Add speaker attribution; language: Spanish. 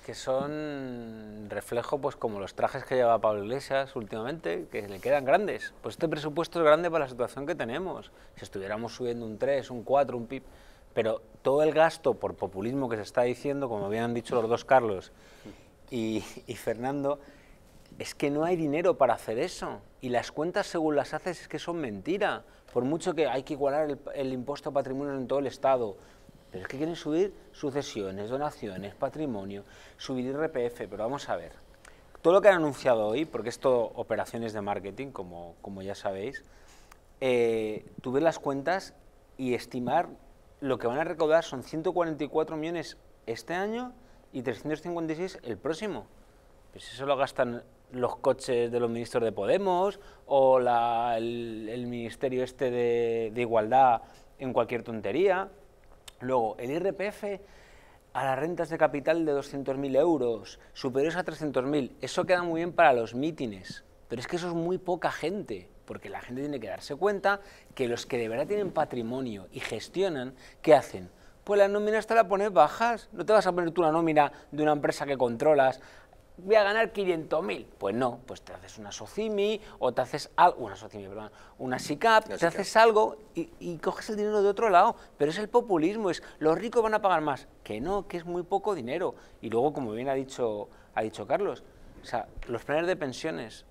Speaker 1: que son reflejo, pues como los trajes que lleva Pablo Iglesias últimamente, que le quedan grandes. Pues este presupuesto es grande para la situación que tenemos. Si estuviéramos subiendo un 3, un 4, un PIB, pero todo el gasto por populismo que se está diciendo, como habían dicho los dos Carlos y, Fernando, es que no hay dinero para hacer eso. Y las cuentas según las haces es que son mentira. Por mucho que hay que igualar el, el impuesto a patrimonio en todo el Estado, pero es que quieren subir sucesiones, donaciones, patrimonio, subir IRPF, pero vamos a ver. Todo lo que han anunciado hoy, porque esto operaciones de marketing, como, como ya sabéis, eh, tuve las cuentas y estimar lo que van a recaudar son 144 millones este año y 356 el próximo. Pues eso lo gastan los coches de los ministros de Podemos o el, ministerio este de, de igualdad en cualquier tontería. Luego, el IRPF a las rentas de capital de 200.000 euros, superiores a 300.000. Eso queda muy bien para los mítines, pero es que eso es muy poca gente, porque la gente tiene que darse cuenta que los que de verdad tienen patrimonio y gestionan, ¿qué hacen? Pues la nómina te la pones bajas, no te vas a poner tú la nómina de una empresa que controlas voy a ganar 500.000. Pues no, pues te haces una socimi o te haces algo, una socimi, perdón, una SICAP, te haces algo y, y, coges el dinero de otro lado. Pero es el populismo, es los ricos van a pagar más. Que no, que es muy poco dinero. Y luego, como bien ha dicho, ha dicho Carlos, o sea, los planes de pensiones,